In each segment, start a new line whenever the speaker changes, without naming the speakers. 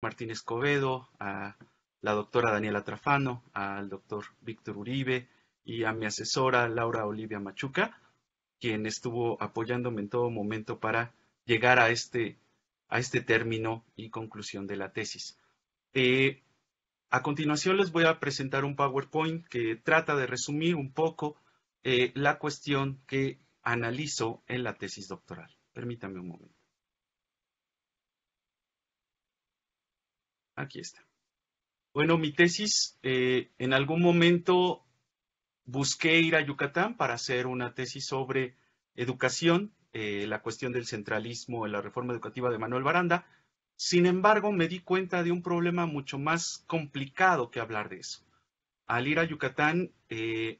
Martín Escobedo, a la doctora Daniela Trafano, al doctor Víctor Uribe y a mi asesora Laura Olivia Machuca, quien estuvo apoyándome en todo momento para llegar a este, a este término y conclusión de la tesis. Eh, a continuación les voy a presentar un PowerPoint que trata de resumir un poco eh, la cuestión que analizo en la tesis doctoral. Permítame un momento. Aquí está. Bueno, mi tesis, eh, en algún momento busqué ir a Yucatán para hacer una tesis sobre educación, eh, la cuestión del centralismo en la reforma educativa de Manuel Baranda. Sin embargo, me di cuenta de un problema mucho más complicado que hablar de eso. Al ir a Yucatán, eh,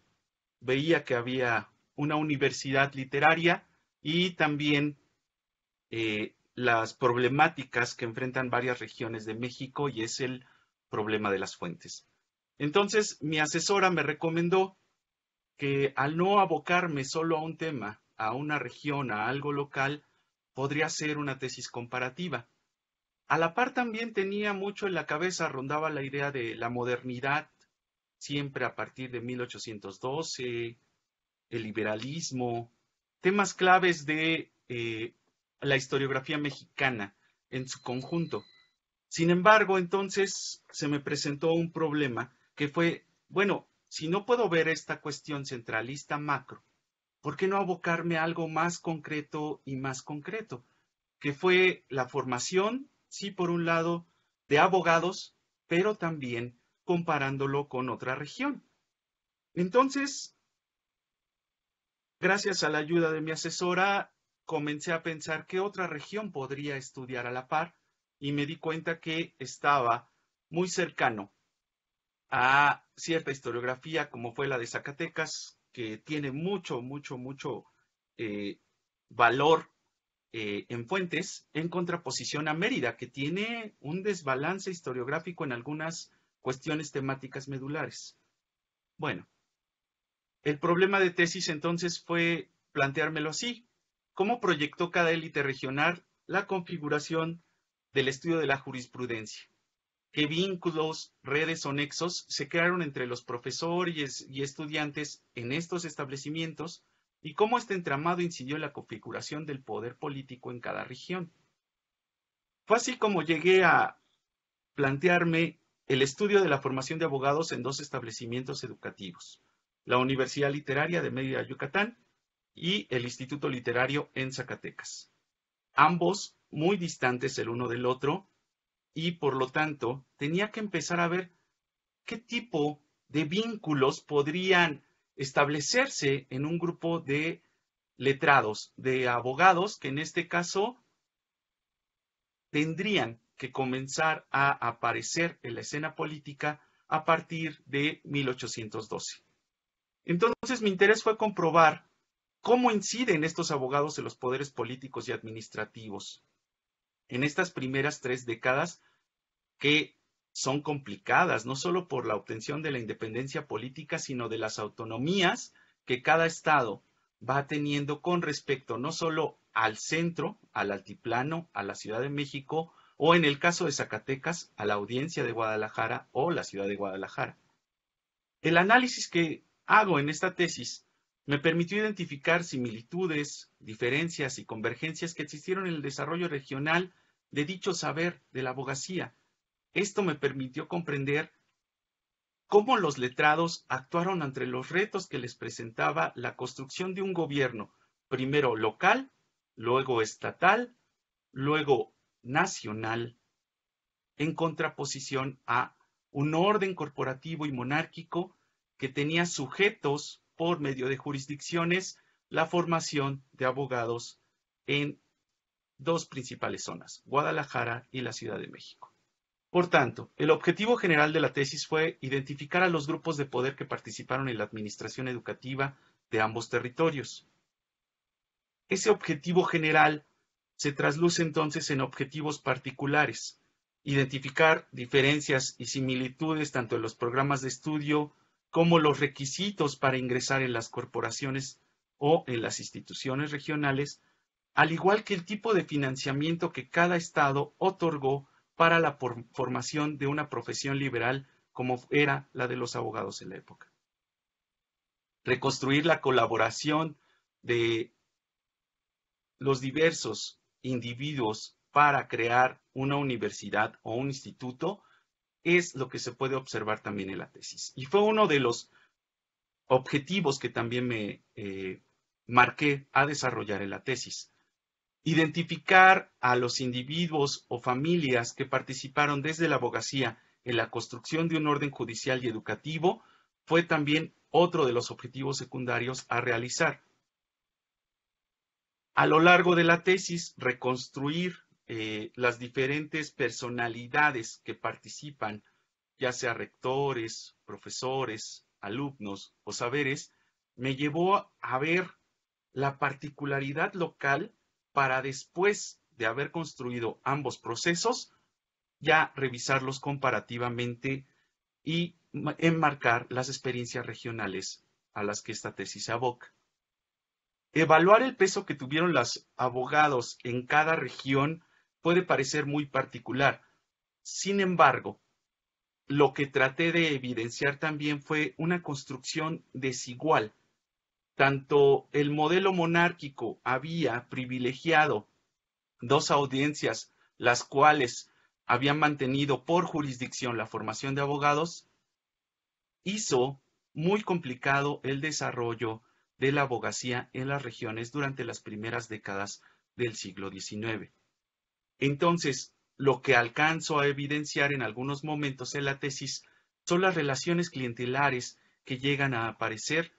veía que había una universidad literaria y también las problemáticas que enfrentan varias regiones de México y es el problema de las fuentes. Entonces, mi asesora me recomendó que al no abocarme solo a un tema, a una región, a algo local, podría hacer una tesis comparativa. A la par también tenía mucho en la cabeza, rondaba la idea de la modernidad, siempre a partir de 1812, el liberalismo, temas claves de eh, la historiografía mexicana en su conjunto. Sin embargo, entonces se me presentó un problema que fue, bueno, si no puedo ver esta cuestión centralista macro, ¿por qué no abocarme a algo más concreto y más concreto? Que fue la formación, sí, por un lado, de abogados, pero también comparándolo con otra región. Entonces, gracias a la ayuda de mi asesora, comencé a pensar qué otra región podría estudiar a la par y me di cuenta que estaba muy cercano a cierta historiografía como fue la de Zacatecas, que tiene mucho, mucho, mucho eh, valor eh, en fuentes en contraposición a Mérida, que tiene un desbalance historiográfico en algunas cuestiones temáticas medulares. Bueno, el problema de tesis entonces fue planteármelo así, cómo proyectó cada élite regional la configuración del estudio de la jurisprudencia. ¿Qué vínculos, redes o nexos se crearon entre los profesores y estudiantes en estos establecimientos? ¿Y cómo este entramado incidió en la configuración del poder político en cada región? Fue así como llegué a plantearme el estudio de la formación de abogados en dos establecimientos educativos, la Universidad Literaria de Mérida, Yucatán y el Instituto Literario en Zacatecas. Ambos muy distantes el uno del otro y por lo tanto tenía que empezar a ver qué tipo de vínculos podrían establecerse en un grupo de letrados, de abogados que en este caso tendrían que comenzar a aparecer en la escena política a partir de 1812. Entonces mi interés fue comprobar ¿Cómo inciden estos abogados en los poderes políticos y administrativos? En estas primeras tres décadas que son complicadas, no solo por la obtención de la independencia política, sino de las autonomías que cada Estado va teniendo con respecto no solo al centro, al altiplano, a la Ciudad de México, o en el caso de Zacatecas, a la audiencia de Guadalajara o la ciudad de Guadalajara. El análisis que hago en esta tesis me permitió identificar similitudes, diferencias y convergencias que existieron en el desarrollo regional de dicho saber de la abogacía. Esto me permitió comprender cómo los letrados actuaron ante los retos que les presentaba la construcción de un gobierno, primero local, luego estatal, luego nacional, en contraposición a un orden corporativo y monárquico que tenía sujetos por medio de jurisdicciones la formación de abogados en dos principales zonas, Guadalajara y la Ciudad de México. Por tanto, el objetivo general de la tesis fue identificar a los grupos de poder que participaron en la administración educativa de ambos territorios. Ese objetivo general se trasluce entonces en objetivos particulares, identificar diferencias y similitudes tanto en los programas de estudio como los requisitos para ingresar en las corporaciones o en las instituciones regionales, al igual que el tipo de financiamiento que cada Estado otorgó para la formación de una profesión liberal como era la de los abogados en la época. Reconstruir la colaboración de los diversos individuos para crear una universidad o un instituto es lo que se puede observar también en la tesis. Y fue uno de los objetivos que también me eh, marqué a desarrollar en la tesis. Identificar a los individuos o familias que participaron desde la abogacía en la construcción de un orden judicial y educativo fue también otro de los objetivos secundarios a realizar. A lo largo de la tesis, reconstruir eh, las diferentes personalidades que participan, ya sea rectores, profesores, alumnos o saberes, me llevó a ver la particularidad local para después de haber construido ambos procesos, ya revisarlos comparativamente y enmarcar las experiencias regionales a las que esta tesis se aboca. Evaluar el peso que tuvieron los abogados en cada región puede parecer muy particular. Sin embargo, lo que traté de evidenciar también fue una construcción desigual. Tanto el modelo monárquico había privilegiado dos audiencias, las cuales habían mantenido por jurisdicción la formación de abogados, hizo muy complicado el desarrollo de la abogacía en las regiones durante las primeras décadas del siglo XIX. Entonces, lo que alcanzo a evidenciar en algunos momentos en la tesis son las relaciones clientelares que llegan a aparecer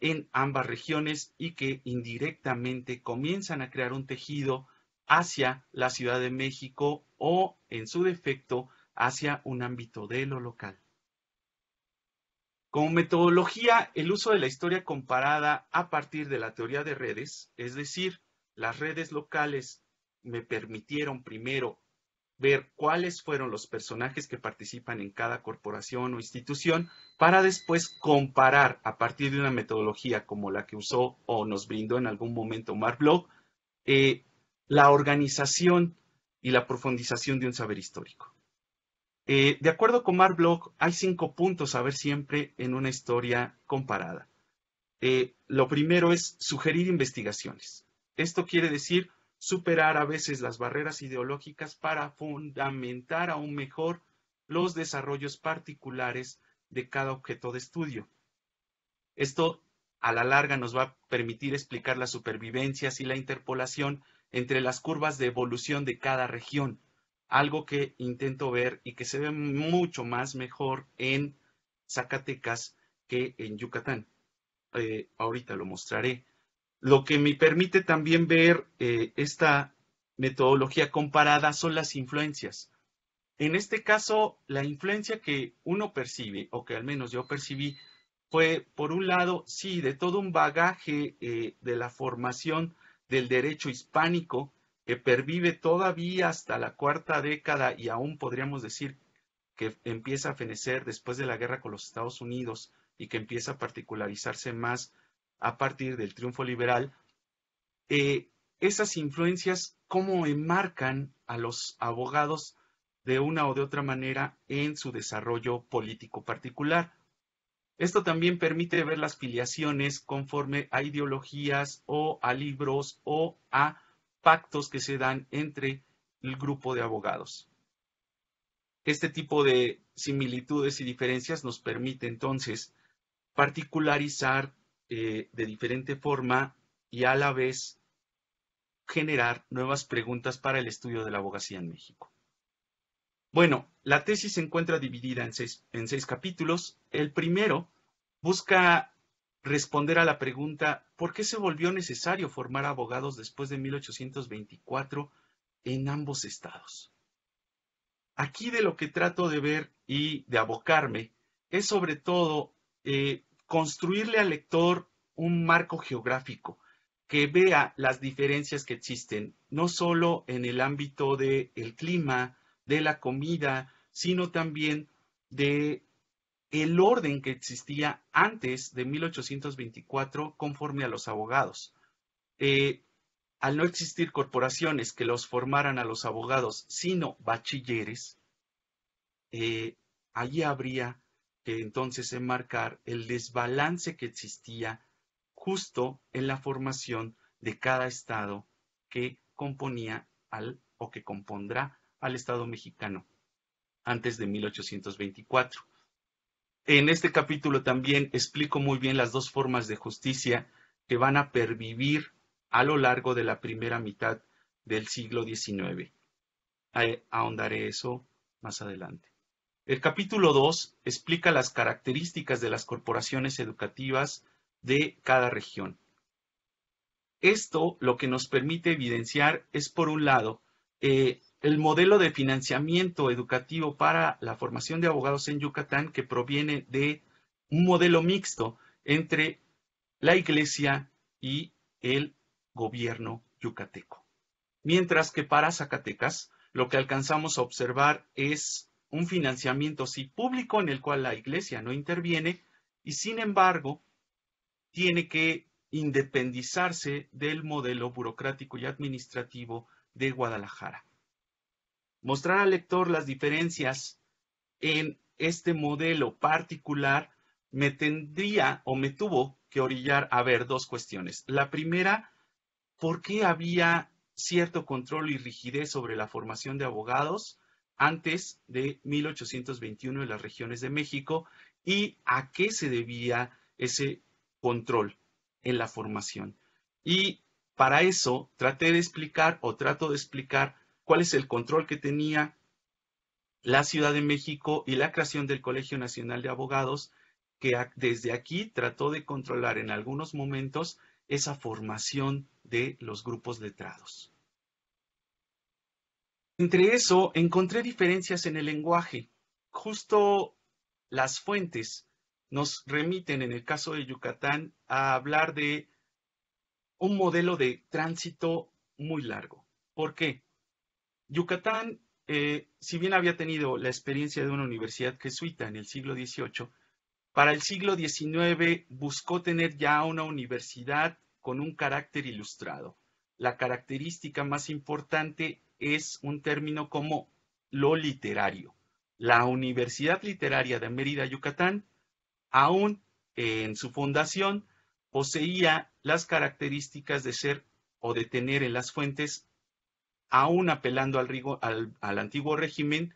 en ambas regiones y que indirectamente comienzan a crear un tejido hacia la Ciudad de México o, en su defecto, hacia un ámbito de lo local. Como metodología, el uso de la historia comparada a partir de la teoría de redes, es decir, las redes locales me permitieron primero ver cuáles fueron los personajes que participan en cada corporación o institución para después comparar a partir de una metodología como la que usó o nos brindó en algún momento Mark eh, la organización y la profundización de un saber histórico. Eh, de acuerdo con Mark hay cinco puntos a ver siempre en una historia comparada. Eh, lo primero es sugerir investigaciones. Esto quiere decir superar a veces las barreras ideológicas para fundamentar aún mejor los desarrollos particulares de cada objeto de estudio. Esto a la larga nos va a permitir explicar las supervivencias y la interpolación entre las curvas de evolución de cada región, algo que intento ver y que se ve mucho más mejor en Zacatecas que en Yucatán. Eh, ahorita lo mostraré. Lo que me permite también ver eh, esta metodología comparada son las influencias. En este caso, la influencia que uno percibe, o que al menos yo percibí, fue, por un lado, sí, de todo un bagaje eh, de la formación del derecho hispánico que pervive todavía hasta la cuarta década y aún podríamos decir que empieza a fenecer después de la guerra con los Estados Unidos y que empieza a particularizarse más a partir del triunfo liberal, eh, esas influencias, cómo enmarcan a los abogados de una o de otra manera en su desarrollo político particular. Esto también permite ver las filiaciones conforme a ideologías o a libros o a pactos que se dan entre el grupo de abogados. Este tipo de similitudes y diferencias nos permite entonces particularizar eh, de diferente forma y a la vez generar nuevas preguntas para el estudio de la abogacía en México. Bueno, la tesis se encuentra dividida en seis, en capítulos. El primero busca responder a la pregunta, ¿por qué se volvió necesario formar abogados después de 1824 en ambos estados? Aquí de lo que trato de ver y de abocarme es sobre todo eh, construirle al lector un marco geográfico que vea las diferencias que existen, no solo en el ámbito del clima, de la comida, sino también de el orden que existía antes de 1824 conforme a los abogados. Eh, al no existir corporaciones que los formaran a los abogados, sino bachilleres, eh, allí habría que entonces enmarcar el desbalance que existía justo en la formación de cada estado que componía al o que compondrá al Estado mexicano antes de 1824. En este capítulo también explico muy bien las dos formas de justicia que van a pervivir a lo largo de la primera mitad del siglo XIX. ahondaré eso más adelante. El capítulo 2 explica las características de las corporaciones educativas de cada región. Esto lo que nos permite evidenciar es, por un lado, eh, el modelo de financiamiento educativo para la formación de abogados en Yucatán que proviene de un modelo mixto entre la iglesia y el gobierno yucateco. Mientras que para Zacatecas lo que alcanzamos a observar es un financiamiento sí público en el cual la iglesia no interviene y sin embargo tiene que independizarse del modelo burocrático y administrativo de Guadalajara. Mostrar al lector las diferencias en este modelo particular me tendría o me tuvo que orillar a ver dos cuestiones. La primera, ¿por qué había cierto control y rigidez sobre la formación de abogados? antes de 1821 en las regiones de México y a qué se debía ese control en la formación. Y para eso traté de explicar o trato de explicar cuál es el control que tenía la Ciudad de México y la creación del Colegio Nacional de Abogados, que desde aquí trató de controlar en algunos momentos esa formación de los grupos letrados. Entre eso, encontré diferencias en el lenguaje. Justo las fuentes nos remiten, en el caso de Yucatán, a hablar de un modelo de tránsito muy largo. ¿Por qué? Yucatán, eh, si bien había tenido la experiencia de una universidad jesuita en el siglo XVIII, para el siglo XIX buscó tener ya una universidad con un carácter ilustrado. La característica más importante es un término como lo literario. La Universidad Literaria de Mérida, Yucatán, aún eh, en su fundación, poseía las características de ser o de tener en las fuentes, aún apelando al, al antiguo régimen,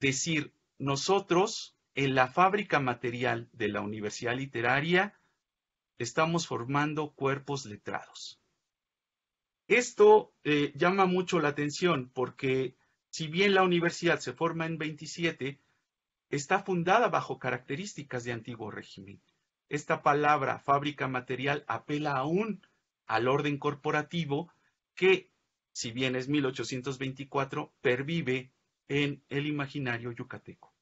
decir, nosotros en la fábrica material de la Universidad Literaria estamos formando cuerpos letrados. Esto eh, llama mucho la atención porque si bien la universidad se forma en 27, está fundada bajo características de antiguo régimen. Esta palabra fábrica material apela aún al orden corporativo que, si bien es 1824, pervive en el imaginario yucateco.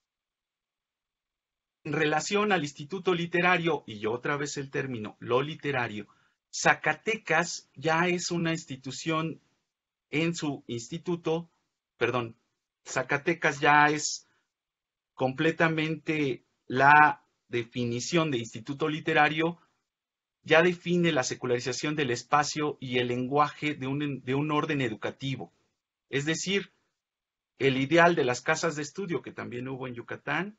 En relación al instituto literario, y otra vez el término, lo literario, Zacatecas ya es una institución en su instituto, perdón, Zacatecas ya es completamente la definición de instituto literario, ya define la secularización del espacio y el lenguaje de un, de un orden educativo. Es decir, el ideal de las casas de estudio que también hubo en Yucatán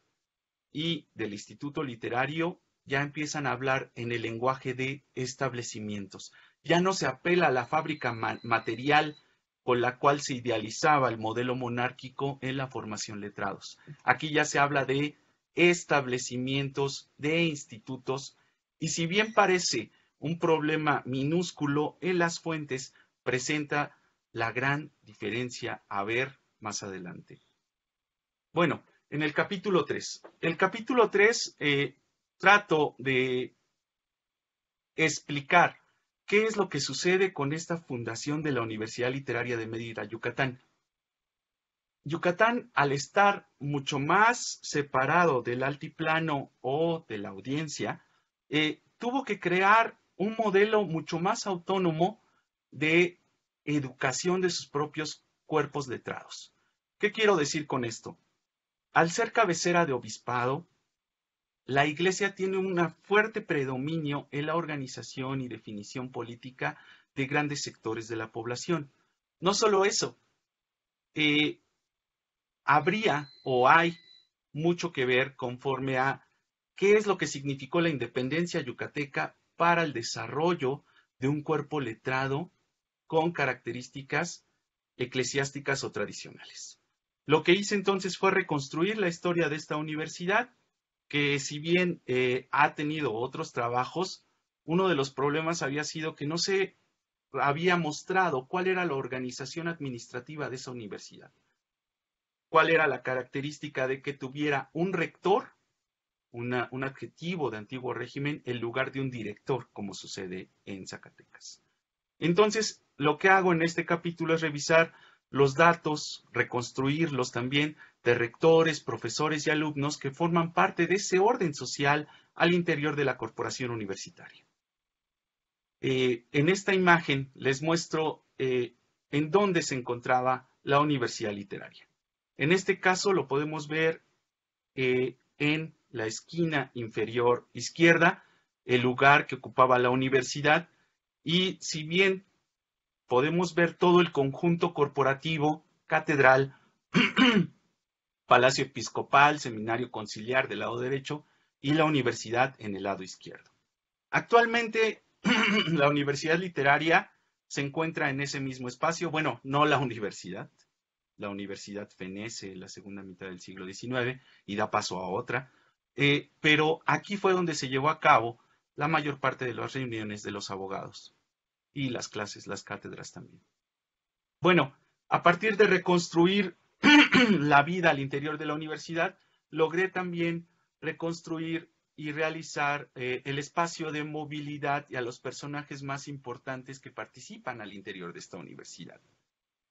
y del instituto literario ya empiezan a hablar en el lenguaje de establecimientos. Ya no se apela a la fábrica material con la cual se idealizaba el modelo monárquico en la formación letrados. Aquí ya se habla de establecimientos, de institutos, y si bien parece un problema minúsculo en las fuentes, presenta la gran diferencia a ver más adelante. Bueno, en el capítulo 3. El capítulo 3 trato de explicar qué es lo que sucede con esta fundación de la Universidad Literaria de Mérida, Yucatán. Yucatán, al estar mucho más separado del altiplano o de la audiencia, eh, tuvo que crear un modelo mucho más autónomo de educación de sus propios cuerpos letrados. ¿Qué quiero decir con esto? Al ser cabecera de obispado, la Iglesia tiene un fuerte predominio en la organización y definición política de grandes sectores de la población. No solo eso, eh, habría o hay mucho que ver conforme a qué es lo que significó la independencia yucateca para el desarrollo de un cuerpo letrado con características eclesiásticas o tradicionales. Lo que hice entonces fue reconstruir la historia de esta universidad que si bien eh, ha tenido otros trabajos, uno de los problemas había sido que no se había mostrado cuál era la organización administrativa de esa universidad, cuál era la característica de que tuviera un rector, un adjetivo de antiguo régimen, en lugar de un director, como sucede en Zacatecas. Entonces, lo que hago en este capítulo es revisar los datos, reconstruirlos también de rectores, profesores y alumnos que forman parte de ese orden social al interior de la corporación universitaria. Eh, en esta imagen les muestro eh, en dónde se encontraba la universidad literaria. En este caso lo podemos ver eh, en la esquina inferior izquierda, el lugar que ocupaba la universidad, y si bien podemos ver todo el conjunto corporativo, catedral, Palacio Episcopal, Seminario Conciliar del lado derecho y la universidad en el lado izquierdo. Actualmente la Universidad Literaria se encuentra en ese mismo espacio, bueno, no la universidad, la universidad fenece la segunda mitad del siglo XIX y da paso a otra, eh, pero aquí fue donde se llevó a cabo la mayor parte de las reuniones de los abogados y las clases, las cátedras también. Bueno, a partir de reconstruir la vida al interior de la universidad, logré también reconstruir y realizar eh, el espacio de movilidad y a los personajes más importantes que participan al interior de esta universidad.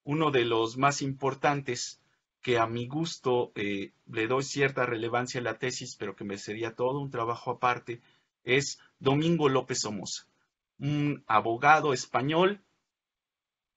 Uno de los más importantes que a mi gusto eh, le doy cierta relevancia a la tesis, pero que me sería todo un trabajo aparte, es Domingo López Somoza, un abogado español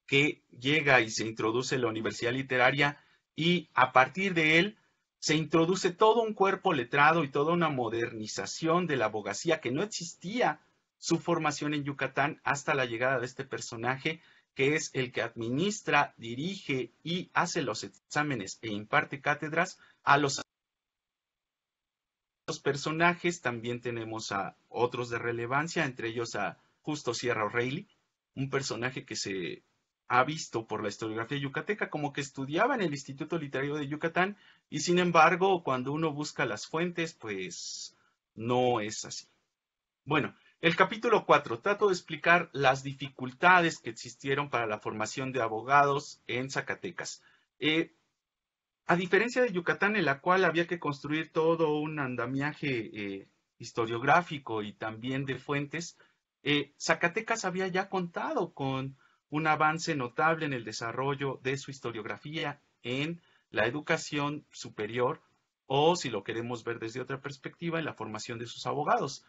que llega y se introduce en la Universidad Literaria y a partir de él se introduce todo un cuerpo letrado y toda una modernización de la abogacía que no existía su formación en Yucatán hasta la llegada de este personaje que es el que administra, dirige y hace los exámenes e imparte cátedras a los personajes. También tenemos a otros de relevancia, entre ellos a Justo Sierra O'Reilly, un personaje que se ha visto por la historiografía yucateca, como que estudiaba en el Instituto Literario de Yucatán y sin embargo cuando uno busca las fuentes, pues no es así. Bueno, el capítulo 4 trato de explicar las dificultades que existieron para la formación de abogados en Zacatecas. Eh, a diferencia de Yucatán, en la cual había que construir todo un andamiaje eh, historiográfico y también de fuentes, eh, Zacatecas había ya contado con un avance notable en el desarrollo de su historiografía en la educación superior o, si lo queremos ver desde otra perspectiva, en la formación de sus abogados.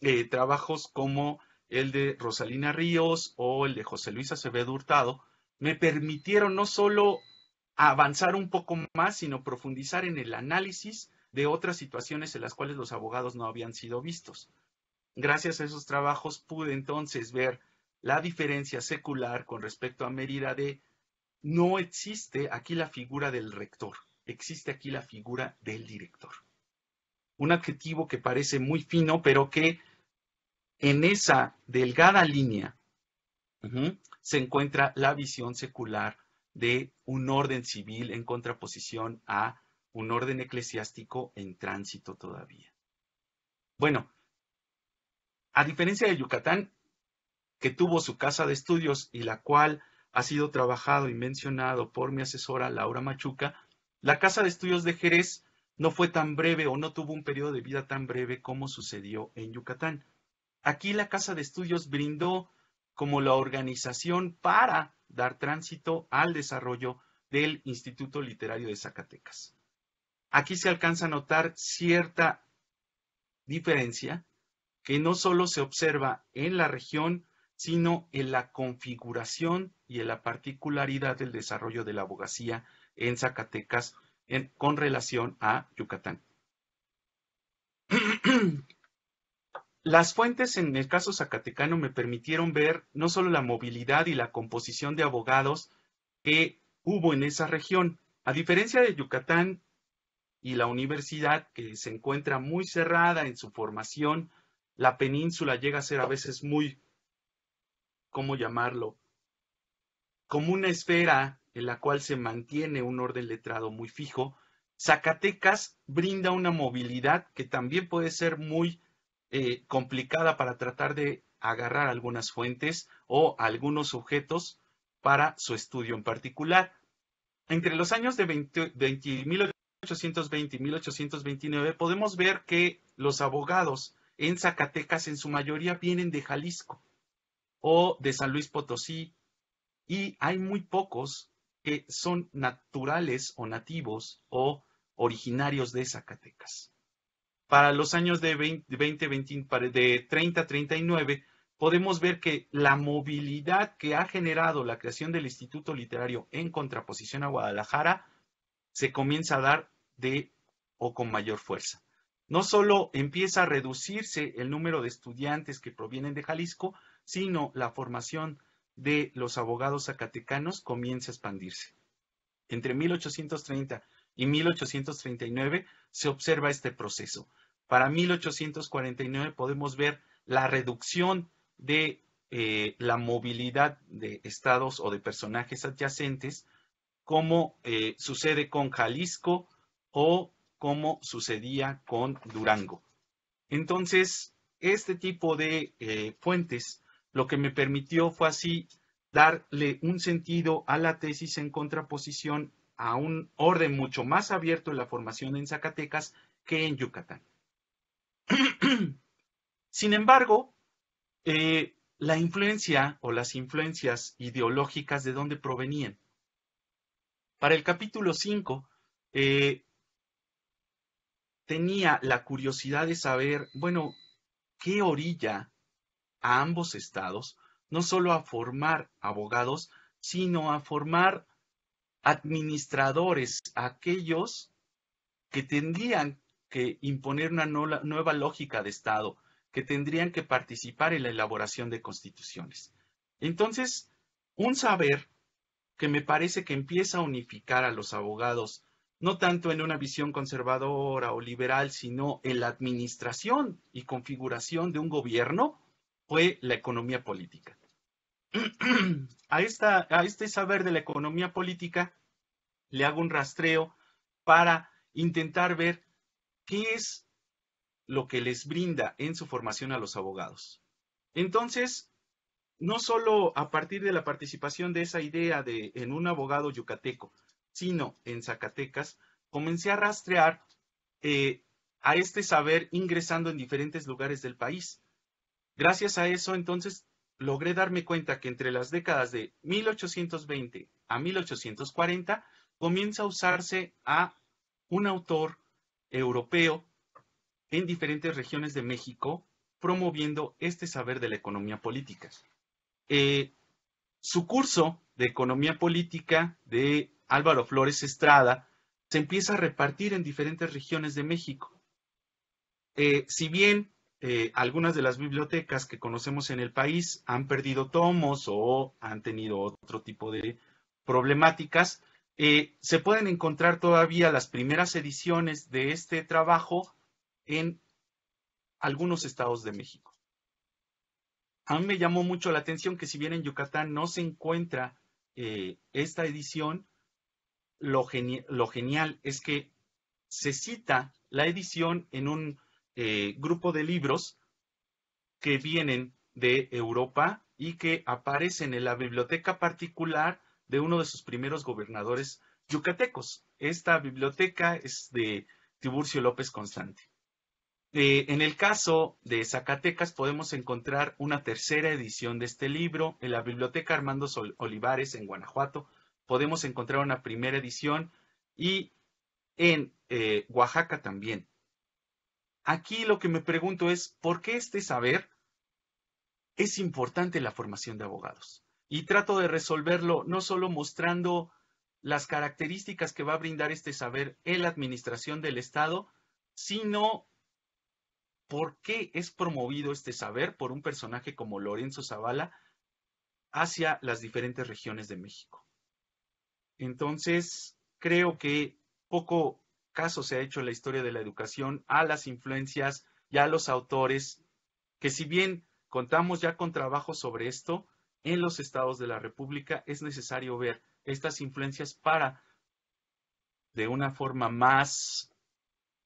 Eh, trabajos como el de Rosalina Ríos o el de José Luis Acevedo Hurtado me permitieron no solo avanzar un poco más, sino profundizar en el análisis de otras situaciones en las cuales los abogados no habían sido vistos. Gracias a esos trabajos pude entonces ver la diferencia secular con respecto a Mérida de no existe aquí la figura del rector, existe aquí la figura del director. Un adjetivo que parece muy fino, pero que en esa delgada línea se encuentra la visión secular de un orden civil en contraposición a un orden eclesiástico en tránsito todavía. Bueno, a diferencia de Yucatán, que tuvo su casa de estudios y la cual ha sido trabajado y mencionado por mi asesora Laura Machuca, la casa de estudios de Jerez no fue tan breve o no tuvo un periodo de vida tan breve como sucedió en Yucatán. Aquí la casa de estudios brindó como la organización para dar tránsito al desarrollo del Instituto Literario de Zacatecas. Aquí se alcanza a notar cierta diferencia que no solo se observa en la región, sino en la configuración y en la particularidad del desarrollo de la abogacía en Zacatecas con relación a Yucatán. Las fuentes en el caso zacatecano me permitieron ver no solo la movilidad y la composición de abogados que hubo en esa región, a diferencia de Yucatán y la universidad que se encuentra muy cerrada en su formación, la península llega a ser a veces muy ¿cómo llamarlo? Como una esfera en la cual se mantiene un orden letrado muy fijo, Zacatecas brinda una movilidad que también puede ser muy eh, complicada para tratar de agarrar algunas fuentes o algunos objetos para su estudio en particular. Entre los años de 1820 y 1829 podemos ver que los abogados en Zacatecas en su mayoría vienen de Jalisco o de San Luis Potosí, y hay muy pocos que son naturales o nativos o originarios de Zacatecas. Para los años de, 20, 20, de 30 39, podemos ver que la movilidad que ha generado la creación del Instituto Literario en contraposición a Guadalajara se comienza a dar de o con mayor fuerza. No solo empieza a reducirse el número de estudiantes que provienen de Jalisco, sino la formación de los abogados zacatecanos comienza a expandirse. Entre 1830 y 1839 se observa este proceso. Para 1849 podemos ver la reducción de eh, la movilidad de estados o de personajes adyacentes, como eh, sucede con Jalisco o como sucedía con Durango. Entonces, este tipo de eh, fuentes lo que me permitió fue así darle un sentido a la tesis en contraposición a un orden mucho más abierto en la formación en Zacatecas que en Yucatán. Sin embargo, eh, la influencia o las influencias ideológicas de dónde provenían. Para el capítulo 5, eh, tenía la curiosidad de saber, bueno, qué orilla a ambos estados no solo a formar abogados, sino a formar administradores, aquellos que tendrían que imponer una nueva lógica de Estado, que tendrían que participar en la elaboración de constituciones. Entonces, un saber que me parece que empieza a unificar a los abogados, no tanto en una visión conservadora o liberal, sino en la administración y configuración de un gobierno, fue la economía política. A, esta, a este saber de la economía política le hago un rastreo para intentar ver qué es lo que les brinda en su formación a los abogados. Entonces, no solo a partir de la participación de esa idea de, en un abogado yucateco, sino en Zacatecas, comencé a rastrear eh, a este saber ingresando en diferentes lugares del país. Gracias a eso, entonces, logré darme cuenta que entre las décadas de 1820 a 1840 comienza a usarse a un autor europeo en diferentes regiones de México promoviendo este saber de la economía política. Eh, su curso de economía política de Álvaro Flores Estrada se empieza a repartir en diferentes regiones de México. Eh, si bien eh, algunas de las bibliotecas que conocemos en el país han perdido tomos o han tenido otro tipo de problemáticas. Eh, se pueden encontrar todavía las primeras ediciones de este trabajo en algunos estados de México. A mí me llamó mucho la atención que si bien en Yucatán no se encuentra eh, esta edición, lo, lo genial es que se cita la edición en un eh, grupo de libros que vienen de Europa y que aparecen en la biblioteca particular de uno de sus primeros gobernadores yucatecos. Esta biblioteca es de Tiburcio López Constante. Eh, en el caso de Zacatecas podemos encontrar una tercera edición de este libro en la biblioteca Armando Olivares en Guanajuato. Podemos encontrar una primera edición y en eh, Oaxaca también. Aquí lo que me pregunto es, ¿por qué este saber es importante en la formación de abogados? Y trato de resolverlo no solo mostrando las características que va a brindar este saber en la administración del Estado, sino por qué es promovido este saber por un personaje como Lorenzo Zavala hacia las diferentes regiones de México. Entonces, creo que poco caso se ha hecho en la historia de la educación a las influencias y a los autores, que si bien contamos ya con trabajo sobre esto, en los estados de la República es necesario ver estas influencias para, de una forma más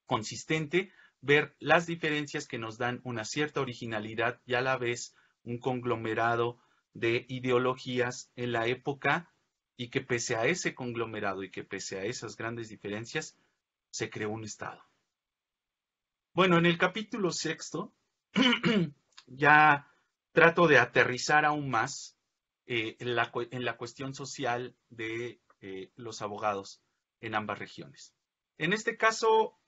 consistente, ver las diferencias que nos dan una cierta originalidad y a la vez un conglomerado de ideologías en la época y que pese a ese conglomerado y que pese a esas grandes diferencias, se creó un Estado. Bueno, en el capítulo sexto ya trato de aterrizar aún más eh, en, la, cuestión social de eh, los abogados en ambas regiones. En este caso,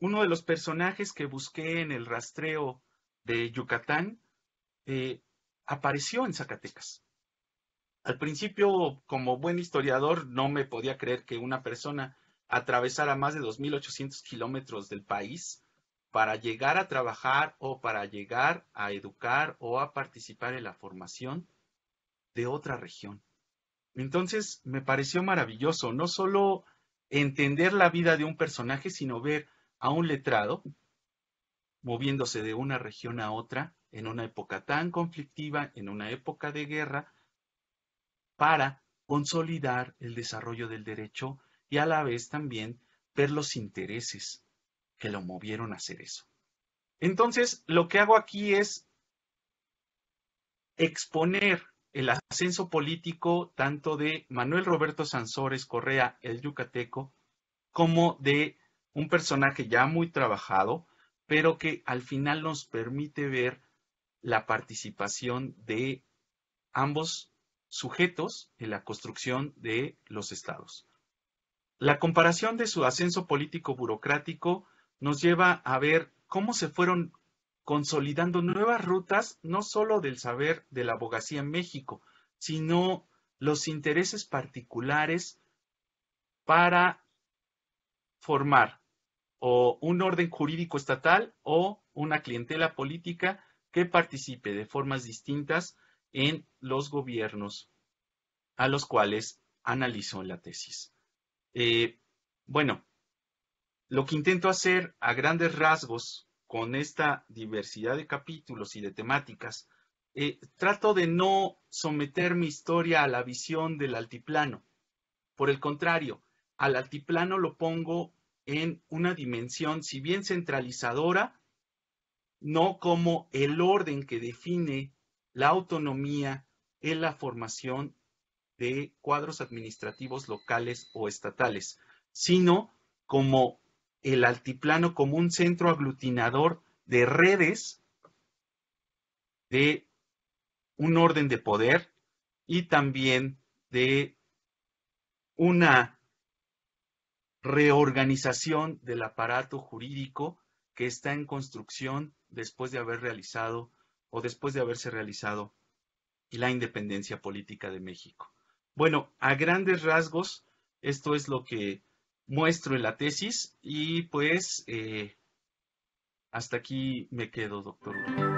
uno de los personajes que busqué en el rastreo de Yucatán eh, apareció en Zacatecas. Al principio, como buen historiador, no me podía creer que una persona atravesar a más de 2.800 kilómetros del país para llegar a trabajar o para llegar a educar o a participar en la formación de otra región. Entonces, me pareció maravilloso no solo entender la vida de un personaje, sino ver a un letrado moviéndose de una región a otra en una época tan conflictiva, en una época de guerra, para consolidar el desarrollo del derecho y a la vez también ver los intereses que lo movieron a hacer eso. Entonces, lo que hago aquí es exponer el ascenso político tanto de Manuel Roberto Sansores Correa, el yucateco, como de un personaje ya muy trabajado, pero que al final nos permite ver la participación de ambos sujetos en la construcción de los estados. La comparación de su ascenso político-burocrático nos lleva a ver cómo se fueron consolidando nuevas rutas, no solo del saber de la abogacía en México, sino los intereses particulares para formar o un orden jurídico estatal o una clientela política que participe de formas distintas en los gobiernos a los cuales analizó la tesis. Eh, bueno, lo que intento hacer a grandes rasgos con esta diversidad de capítulos y de temáticas, eh, trato de no someter mi historia a la visión del altiplano. Por el contrario, al altiplano lo pongo en una dimensión, si bien centralizadora, no como el orden que define la autonomía en la formación de cuadros administrativos locales o estatales, sino como el altiplano, como un centro aglutinador de redes de un orden de poder y también de una reorganización del aparato jurídico que está en construcción después de haber realizado o después de haberse realizado la independencia política de México. Bueno, a grandes rasgos, esto es lo que muestro en la tesis y pues eh, hasta aquí me quedo, doctor.